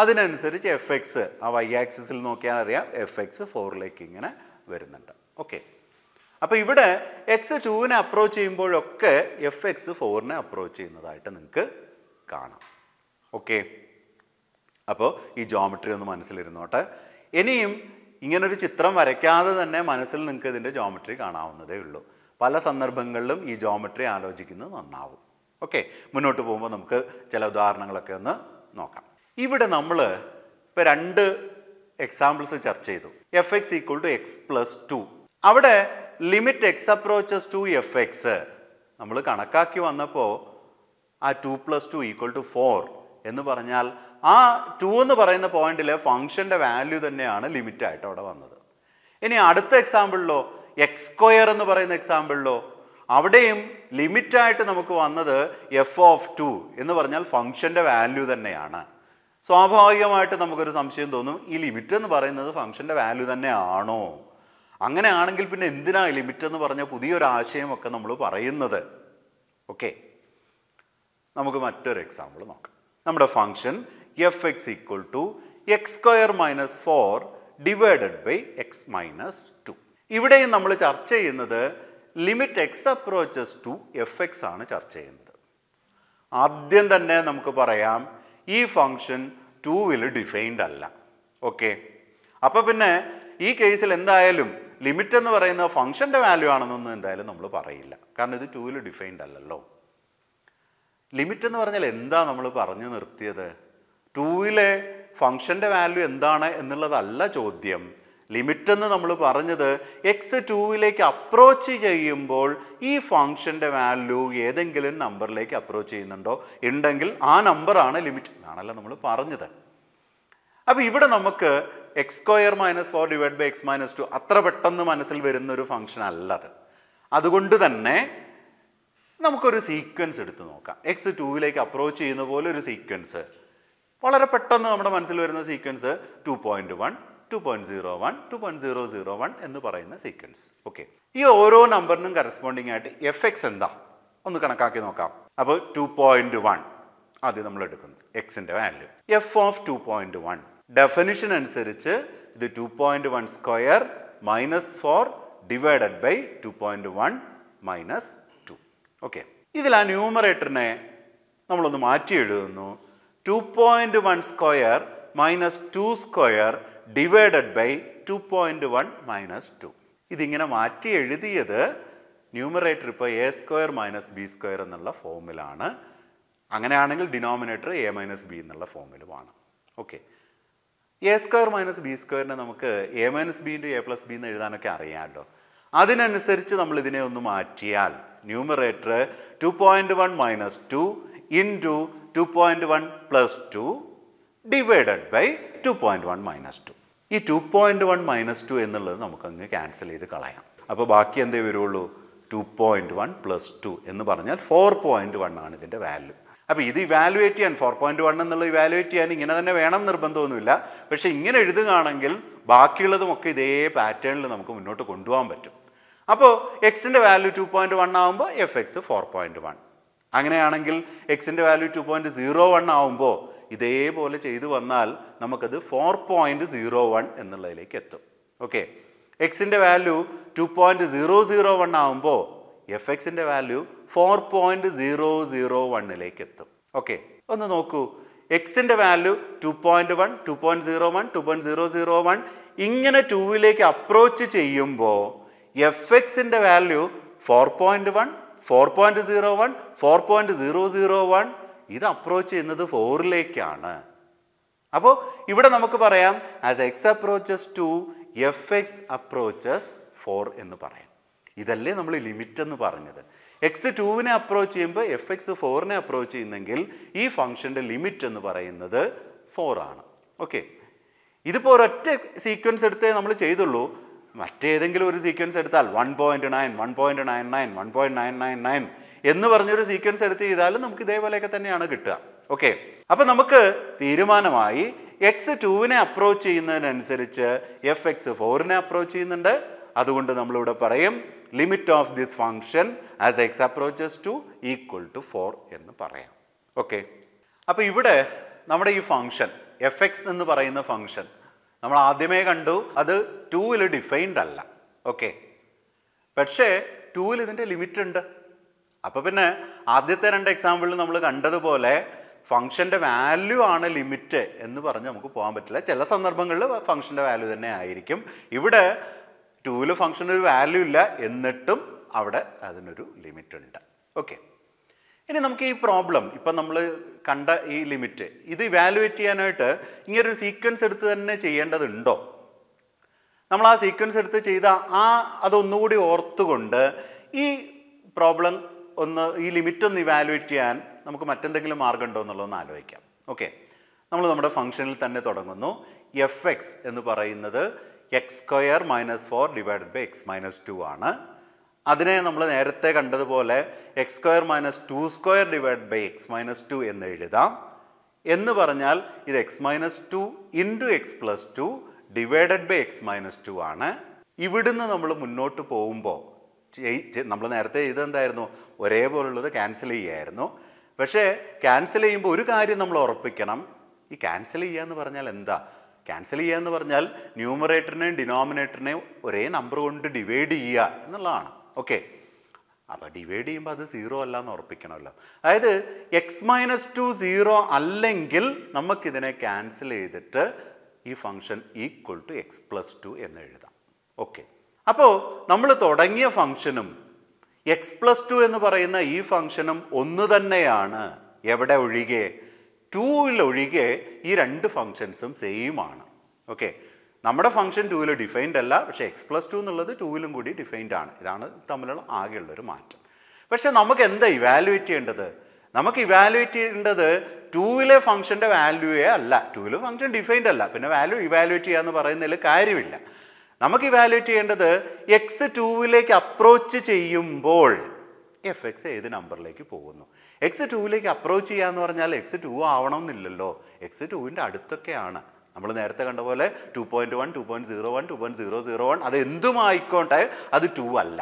അതിനനുസരിച്ച് എഫ് എക്സ് ആ വൈ ആക്സിസിൽ നോക്കിയാൽ അറിയാം എഫ് എക്സ് ഫോറിലേക്ക് ഇങ്ങനെ വരുന്നുണ്ട് ഓക്കെ അപ്പോൾ ഇവിടെ എക്സ് ടൂവിനെ അപ്രോച്ച് ചെയ്യുമ്പോഴൊക്കെ എഫ് എക്സ് ഫോറിനെ അപ്രോച്ച് ചെയ്യുന്നതായിട്ട് നിങ്ങൾക്ക് കാണാം ഓക്കെ അപ്പോൾ ഈ ജോമെട്രി ഒന്ന് മനസ്സിലിരുന്നോട്ടെ ഇനിയും ഇങ്ങനൊരു ചിത്രം വരയ്ക്കാതെ തന്നെ മനസ്സിൽ നിങ്ങൾക്ക് ഇതിൻ്റെ ജോമെട്രി കാണാവുന്നതേ ഉള്ളൂ പല സന്ദർഭങ്ങളിലും ഈ ജോമെട്രി ആലോചിക്കുന്നത് നന്നാവും ഓക്കെ മുന്നോട്ട് പോകുമ്പോൾ നമുക്ക് ചില ഉദാഹരണങ്ങളൊക്കെ ഒന്ന് നോക്കാം ഇവിടെ നമ്മൾ ഇപ്പോൾ രണ്ട് എക്സാമ്പിൾസ് ചർച്ച ചെയ്തു f x equal to x plus two അവിടെ limit x approaches to F x നമ്മൾ കണക്കാക്കി വന്നപ്പോൾ ആ two plus two equal to four എന്ന് പറഞ്ഞാൽ ആ ടു എന്ന് പറയുന്ന പോയിന്റിലെ ഫംഗ്ഷൻ്റെ വാല്യൂ തന്നെയാണ് ലിമിറ്റായിട്ട് അവിടെ വന്നത് ഇനി അടുത്ത എക്സാമ്പിളിലോ എക്സ് സ്ക്വയർ എന്ന് പറയുന്ന എക്സാമ്പിളിലോ അവിടെയും ലിമിറ്റായിട്ട് നമുക്ക് വന്നത് എഫ് ഓഫ് ടു എന്ന് പറഞ്ഞാൽ ഫംഗ്ഷൻ്റെ വാല്യൂ തന്നെയാണ് സ്വാഭാവികമായിട്ട് നമുക്കൊരു സംശയം തോന്നും ഈ ലിമിറ്റ് എന്ന് പറയുന്നത് ഫംഗ്ഷൻ്റെ വാല്യൂ തന്നെയാണോ അങ്ങനെയാണെങ്കിൽ പിന്നെ എന്തിനാ ലിമിറ്റ് എന്ന് പറഞ്ഞ പുതിയൊരു ആശയമൊക്കെ നമ്മൾ പറയുന്നത് ഓക്കെ നമുക്ക് മറ്റൊരു എക്സാമ്പിൾ നോക്കാം നമ്മുടെ function f x equal to x square minus four divided by x minus two ഇവിടെയും നമ്മൾ ചർച്ച ചെയ്യുന്നത് limit x approaches to F x ആണ് ചർച്ച ചെയ്യുന്നത് ആദ്യം തന്നെ നമുക്ക് പറയാം ഈ ഫങ്ഷൻ ടൂവിൽ ഡിഫൈൻഡ് അല്ല ഓക്കെ അപ്പോൾ പിന്നെ ഈ കേസിൽ എന്തായാലും ലിമിറ്റ് എന്ന് പറയുന്ന ഫങ്ഷൻ്റെ വാല്യൂ ആണെന്നൊന്നും എന്തായാലും നമ്മൾ പറയില്ല കാരണം ഇത് ടൂവിൽ ഡിഫൈൻഡ് അല്ലല്ലോ ലിമിറ്റ് എന്ന് പറഞ്ഞാൽ എന്താ നമ്മൾ പറഞ്ഞു നിർത്തിയത് ടൂവിലെ ഫങ്ഷൻ്റെ വാല്യൂ എന്താണ് എന്നുള്ളതല്ല ചോദ്യം ലിമിറ്റ് എന്ന് നമ്മൾ പറഞ്ഞത് എക്സ് ടുവിലേക്ക് അപ്രോച്ച് ചെയ്യുമ്പോൾ ഈ ഫങ്ഷൻ്റെ വാല്യൂ ഏതെങ്കിലും നമ്പറിലേക്ക് അപ്രോച്ച് ചെയ്യുന്നുണ്ടോ ഉണ്ടെങ്കിൽ ആ നമ്പറാണ് ലിമിറ്റ് എന്നാണല്ലോ നമ്മൾ പറഞ്ഞത് അപ്പോൾ ഇവിടെ നമുക്ക് x square minus four divide by x minus two അത്ര പെട്ടെന്ന് മനസ്സിൽ വരുന്ന ഒരു ഫംഗ്ഷൻ അല്ലത് അതുകൊണ്ട് തന്നെ നമുക്കൊരു സീക്വൻസ് എടുത്ത് നോക്കാം എക്സ് ടുവിലേക്ക് അപ്രോച്ച് ചെയ്യുന്ന പോലെ ഒരു സീക്വൻസ് വളരെ പെട്ടെന്ന് നമ്മുടെ മനസ്സിൽ വരുന്ന sequence two point one two point zero one two point zero zero one എന്ന് പറയുന്ന സീക്വൻസ് ഓക്കെ ഈ ഓരോ നമ്പറിനും കറസ്പോണ്ടിങ് ആയിട്ട് എഫ് എക്സ് എന്താ ഒന്ന് കണക്കാക്കി നോക്കാം അപ്പോൾ ടു പോയിൻറ്റ് വൺ ആദ്യം നമ്മൾ എടുക്കുന്നു എക്സിൻ്റെ value f of two point one definition അനുസരിച്ച് ഇത് two point one square minus four divided by two point one minus two okay ഇതിൽ ആ ന്യൂമറേറ്ററിനെ നമ്മളൊന്ന് മാറ്റി എഴുതുന്നു two point one square minus two square divided by two point one minus two ഇതിങ്ങനെ മാറ്റി എഴുതിയത് ന്യൂമറേറ്റർ ഇപ്പോൾ a square minus b square എന്നുള്ള ഫോമിലാണ് അങ്ങനെയാണെങ്കിൽ ഡിനോമിനേറ്റർ എ മൈനസ് ബി എന്നുള്ള ഫോമിലുമാണ് okay a square minus B സ്ക്വയറിനെ നമുക്ക് a minus b into a plus b എന്ന് എഴുതാനൊക്കെ അറിയാമല്ലോ അതിനനുസരിച്ച് നമ്മൾ ഇതിനെ ഒന്ന് മാറ്റിയാൽ numerator two point one minus two into two point one plus two divided by two point one minus two ഈ two point one minus two എന്നുള്ളത് നമുക്കങ്ങ് ക്യാൻസൽ ചെയ്ത് കളയാം അപ്പോൾ ബാക്കി എന്തേ വരുള്ളൂ two point one plus two എന്ന് പറഞ്ഞാൽ ഫോർ പോയിൻറ്റ് വൺ ആണ് ഇതിൻ്റെ വാല്യൂ അപ്പോൾ ഇത് ഇവാലുവേറ്റ് ചെയ്യാൻ ഫോർ പോയിൻറ്റ് വൺ എന്നുള്ള ഇവാലുവേറ്റ് ചെയ്യാൻ ഇങ്ങനെ തന്നെ വേണം നിർബന്ധമൊന്നുമില്ല പക്ഷേ ഇങ്ങനെ എഴുതുകയാണെങ്കിൽ ബാക്കിയുള്ളതുമൊക്കെ ഇതേ പാറ്റേണിൽ നമുക്ക് മുന്നോട്ട് കൊണ്ടുപോകാൻ പറ്റും അപ്പോൾ എക്സിൻ്റെ വാല്യൂ ടു പോയിൻറ്റ് വൺ ആകുമ്പോൾ f x four point one അങ്ങനെയാണെങ്കിൽ എക്സിൻ്റെ value two point zero one ആകുമ്പോൾ ഇതേപോലെ ചെയ്തു വന്നാൽ നമുക്കത് ഫോർ പോയിൻറ്റ് സീറോ വൺ എന്നുള്ളതിലേക്ക് എത്തും ഓക്കെ എക്സിൻ്റെ value two point zero zero one ആകുമ്പോൾ എഫ് എക്സിൻ്റെ value four point zero zero വണ്ണിലേക്ക് എത്തും ഓക്കെ ഒന്ന് നോക്കൂ എക്സിൻ്റെ value two point one two point zero one two point zero zero one ഇങ്ങനെ ടൂവിലേക്ക് അപ്രോച്ച് ചെയ്യുമ്പോൾ എഫ് എക്സിൻ്റെ value four point one four point zero one four point zero zero one ഇത് അപ്രോച്ച് ചെയ്യുന്നത് ഫോറിലേക്കാണ് അപ്പോൾ ഇവിടെ നമുക്ക് പറയാം as X approaches to F X approaches four എന്ന് പറയാം ഇതല്ലേ നമ്മൾ ലിമിറ്റ് എന്ന് പറഞ്ഞത് എക്സ് ടുവിനെ അപ്രോച്ച് ചെയ്യുമ്പോൾ എഫ് എക്സ് ഫോറിനെ അപ്രോച്ച് ചെയ്യുന്നെങ്കിൽ ഈ ഫംഗ്ഷൻ്റെ ലിമിറ്റ് എന്ന് പറയുന്നത് ഫോർ ആണ് ഓക്കെ ഇതിപ്പോൾ ഒരൊറ്റ സീക്വൻസ് എടുത്തേ നമ്മൾ ചെയ്തുള്ളൂ മറ്റേതെങ്കിലും ഒരു സീക്വൻസ് എടുത്താൽ one point nine one point nine nine one point nine nine nine എന്ന് പറഞ്ഞൊരു സീക്വൻസ് എടുത്ത് ചെയ്താലും നമുക്ക് ഇതേപോലെയൊക്കെ തന്നെയാണ് കിട്ടുക ഓക്കെ അപ്പം നമുക്ക് തീരുമാനമായി എക്സ് ടുവിനെ അപ്രോച്ച് ചെയ്യുന്നതിനനുസരിച്ച് എഫ് എക്സ് ഫോറിനെ അപ്രോച്ച് ചെയ്യുന്നുണ്ട് അതുകൊണ്ട് നമ്മളിവിടെ പറയും limit of this function as X approaches two equal to four എന്ന് പറയാം ഓക്കെ അപ്പോൾ ഇവിടെ നമ്മുടെ ഈ ഫങ്ഷൻ എഫ് എക്സ് എന്ന് പറയുന്ന ഫങ്ഷൻ നമ്മൾ ആദ്യമേ കണ്ടു അത് ടൂവിൽ ഡിഫൈൻഡ് അല്ല ഓക്കെ പക്ഷേ ടൂവിൽ ഇതിൻ്റെ ലിമിറ്റ് ഉണ്ട് അപ്പോൾ പിന്നെ ആദ്യത്തെ രണ്ട് എക്സാമ്പിളിൽ നമ്മൾ കണ്ടതുപോലെ ഫംഗ്ഷൻ്റെ വാല്യൂ ആണ് ലിമിറ്റ് എന്ന് പറഞ്ഞ് നമുക്ക് പോകാൻ പറ്റില്ല ചില സന്ദർഭങ്ങളിൽ ഫംഗ്ഷൻ്റെ വാല്യൂ തന്നെ ആയിരിക്കും ഇവിടെ ടൂവിൽ ഫംഗ്ഷന് ഒരു വാല്യൂ ഇല്ല എന്നിട്ടും അവിടെ അതിനൊരു ലിമിറ്റ് ഉണ്ട് ഓക്കെ ഇനി നമുക്ക് ഈ പ്രോബ്ലം ഇപ്പം നമ്മൾ കണ്ട ഈ ലിമിറ്റ് ഇത് ഇവാലുവേറ്റ് ചെയ്യാനായിട്ട് ഇങ്ങനൊരു സീക്വൻസ് എടുത്ത് തന്നെ ചെയ്യേണ്ടതുണ്ടോ നമ്മൾ ആ സീക്വൻസ് എടുത്ത് ചെയ്ത ആ അതൊന്നുകൂടി ഓർത്തുകൊണ്ട് ഈ പ്രോബ്ലം ഒന്ന് ഈ ലിമിറ്റ് ഒന്ന് ഇവാലുവേറ്റ് ചെയ്യാൻ നമുക്ക് മറ്റെന്തെങ്കിലും ഉണ്ടോ എന്നുള്ളതൊന്ന് ആലോചിക്കാം ഓക്കെ നമ്മൾ നമ്മുടെ ഫംഗ്ഷനിൽ തന്നെ തുടങ്ങുന്നു എഫ് എക്സ് എന്ന് പറയുന്നത് x square minus four divided by x minus two ആണ് അതിനെ നമ്മൾ നേരത്തെ കണ്ടതുപോലെ x square minus two square divide by x minus two എന്ന് എഴുതാം എന്ന് പറഞ്ഞാൽ ഇത് x minus two into x plus two divided by x minus two ആണ് ഇവിടുന്ന് നമ്മൾ മുന്നോട്ട് പോകുമ്പോൾ നമ്മൾ നേരത്തെ ചെയ്തെന്തായിരുന്നു ഒരേപോലുള്ളത് ക്യാൻസൽ ചെയ്യായിരുന്നു പക്ഷേ ക്യാൻസൽ ചെയ്യുമ്പോൾ ഒരു കാര്യം നമ്മൾ ഉറപ്പിക്കണം ഈ ക്യാൻസൽ ചെയ്യുക എന്ന് പറഞ്ഞാൽ എന്താ ക്യാൻസൽ ചെയ്യുക എന്ന് പറഞ്ഞാൽ ന്യൂമറേറ്ററിനെയും ഡിനോമിനേറ്ററിനെയും ഒരേ നമ്പർ കൊണ്ട് ഡിവൈഡ് ചെയ്യുക എന്നുള്ളതാണ് ഓക്കെ അപ്പോൾ ഡിവൈഡ് ചെയ്യുമ്പോൾ അത് സീറോ അല്ല എന്ന് ഉറപ്പിക്കണമല്ലോ അതായത് എക്സ് മൈനസ് ടു സീറോ അല്ലെങ്കിൽ നമുക്കിതിനെ ക്യാൻസൽ ചെയ്തിട്ട് ഈ function equal to x plus two എന്ന് എഴുതാം ഓക്കെ അപ്പോൾ നമ്മൾ തുടങ്ങിയ ഫങ്ഷനും എക്സ് പ്ലസ് ടു എന്ന് പറയുന്ന ഈ ഫങ്ഷനും ഒന്ന് തന്നെയാണ് എവിടെ ഒഴികെ ടൂവിൽ ഒഴികെ ഈ രണ്ട് ഫങ്ഷൻസും സെയിം ആണ് ഓക്കെ നമ്മുടെ ഫംഗ്ഷൻ ടൂവിൽ ഡിഫൈൻഡ് അല്ല പക്ഷേ എക്സ് പ്ലസ് ടു എന്നുള്ളത് ടൂവിലും കൂടി ഡിഫൈൻഡ് ആണ് ഇതാണ് തമ്മിലുള്ള ആകെയുള്ളൊരു മാറ്റം പക്ഷേ നമുക്ക് എന്താ ഇവാലുവേറ്റ് ചെയ്യേണ്ടത് നമുക്ക് ഇവാലുവേറ്റ് ചെയ്യേണ്ടത് ടൂവിലെ ഫംഗ്ഷൻ്റെ വാല്യൂയേ അല്ല ടൂവിലെ ഫംഗ്ഷൻ ഡിഫൈൻഡ് അല്ല പിന്നെ വാല്യൂ ഇവാലുവേറ്റ് ചെയ്യാന്ന് പറയുന്നതിൽ കാര്യമില്ല നമുക്ക് ഇവാലുവേറ്റ് ചെയ്യേണ്ടത് എക്സ് ടൂവിലേക്ക് അപ്രോച്ച് ചെയ്യുമ്പോൾ എഫ് എക്സ് ഏത് നമ്പറിലേക്ക് പോകുന്നു എക്സ് ടൂവിലേക്ക് അപ്രോച്ച് ചെയ്യുക എന്ന് പറഞ്ഞാൽ എക്സ് ടു ആവണമെന്നില്ലല്ലോ എക്സ് ടൂവിൻ്റെ അടുത്തൊക്കെയാണ് നമ്മൾ നേരത്തെ കണ്ട പോലെ two point one two point zero one two point zero zero one അത് എന്തും ആയിക്കോട്ടെ അത് ടു അല്ല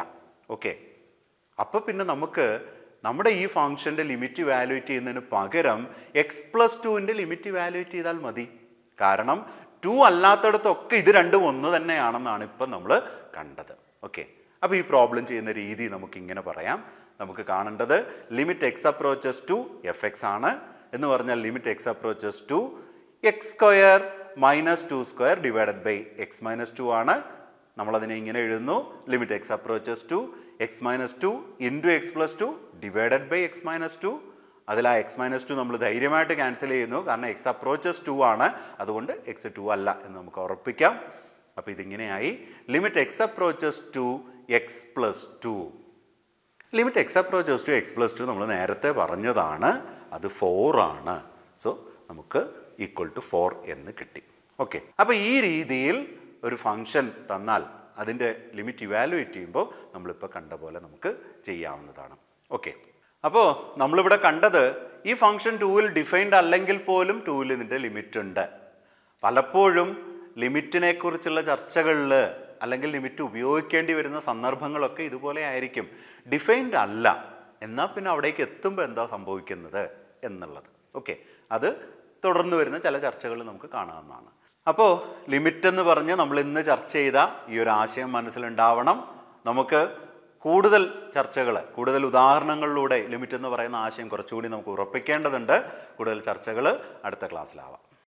ഓക്കെ അപ്പോൾ പിന്നെ നമുക്ക് നമ്മുടെ ഈ ഫംഗ്ഷൻ്റെ ലിമിറ്റ് വാലുവേറ്റ് ചെയ്യുന്നതിന് പകരം എക്സ് പ്ലസ് ടുവിൻ്റെ ലിമിറ്റ് വാലുവേറ്റ് ചെയ്താൽ മതി കാരണം ടു അല്ലാത്തടത്തൊക്കെ ഇത് രണ്ടും ഒന്ന് തന്നെയാണെന്നാണ് ഇപ്പം നമ്മൾ കണ്ടത് ഓക്കെ അപ്പോൾ ഈ പ്രോബ്ലം ചെയ്യുന്ന രീതി നമുക്ക് ഇങ്ങനെ പറയാം നമുക്ക് കാണേണ്ടത് limit x approaches to F x ആണ് എന്ന് പറഞ്ഞാൽ limit x approaches two x square minus two square divided by x minus two ആണ് നമ്മളതിനെ ഇങ്ങനെ എഴുതുന്നു limit x approaches two x minus two into x plus two divided by x minus two അതിൽ ആ X minus to നമ്മൾ ധൈര്യമായിട്ട് cancel ചെയ്യുന്നു കാരണം എക്സ് അപ്രോച്ചസ് ടു ആണ് അതുകൊണ്ട് എക്സ് ടു അല്ല എന്ന് നമുക്ക് ഉറപ്പിക്കാം അപ്പോൾ ഇതിങ്ങനെയായി limit x approaches two x plus two limit x approaches two x plus two നമ്മൾ നേരത്തെ പറഞ്ഞതാണ് അത് ഫോറാണ് സോ നമുക്ക് ഈക്വൽ ടു ഫോർ എന്ന് കിട്ടി ഓക്കെ അപ്പോൾ ഈ രീതിയിൽ ഒരു ഫങ്ഷൻ തന്നാൽ അതിൻ്റെ ലിമിറ്റ് ഇവാലുവേറ്റ് ചെയ്യുമ്പോൾ നമ്മളിപ്പോൾ കണ്ട പോലെ നമുക്ക് ചെയ്യാവുന്നതാണ് ഓക്കെ അപ്പോൾ നമ്മളിവിടെ കണ്ടത് ഈ ഫംഗ്ഷൻ ടൂവിൽ ഡിഫൈൻഡ് അല്ലെങ്കിൽ പോലും ടൂവിൽ ഇതിൻ്റെ ലിമിറ്റ് ഉണ്ട് പലപ്പോഴും ലിമിറ്റിനെ കുറിച്ചുള്ള ചർച്ചകളിൽ അല്ലെങ്കിൽ ലിമിറ്റ് ഉപയോഗിക്കേണ്ടി വരുന്ന സന്ദർഭങ്ങളൊക്കെ ഇതുപോലെ ആയിരിക്കും ഡിഫൈൻഡ് അല്ല എന്നാൽ പിന്നെ അവിടേക്ക് എത്തുമ്പോൾ എന്താ സംഭവിക്കുന്നത് എന്നുള്ളത് ഓക്കെ അത് തുടർന്ന് വരുന്ന ചില ചർച്ചകൾ നമുക്ക് കാണാവുന്നതാണ് അപ്പോൾ ലിമിറ്റ് എന്ന് പറഞ്ഞ് നമ്മൾ ഇന്ന് ചർച്ച ചെയ്ത ഈ ഒരു ആശയം മനസ്സിലുണ്ടാവണം നമുക്ക് കൂടുതൽ ചർച്ചകൾ കൂടുതൽ ഉദാഹരണങ്ങളിലൂടെ ലിമിറ്റ് എന്ന് പറയുന്ന ആശയം കുറച്ചുകൂടി നമുക്ക് ഉറപ്പിക്കേണ്ടതുണ്ട് കൂടുതൽ ചർച്ചകൾ അടുത്ത ക്ലാസ്സിലാവാം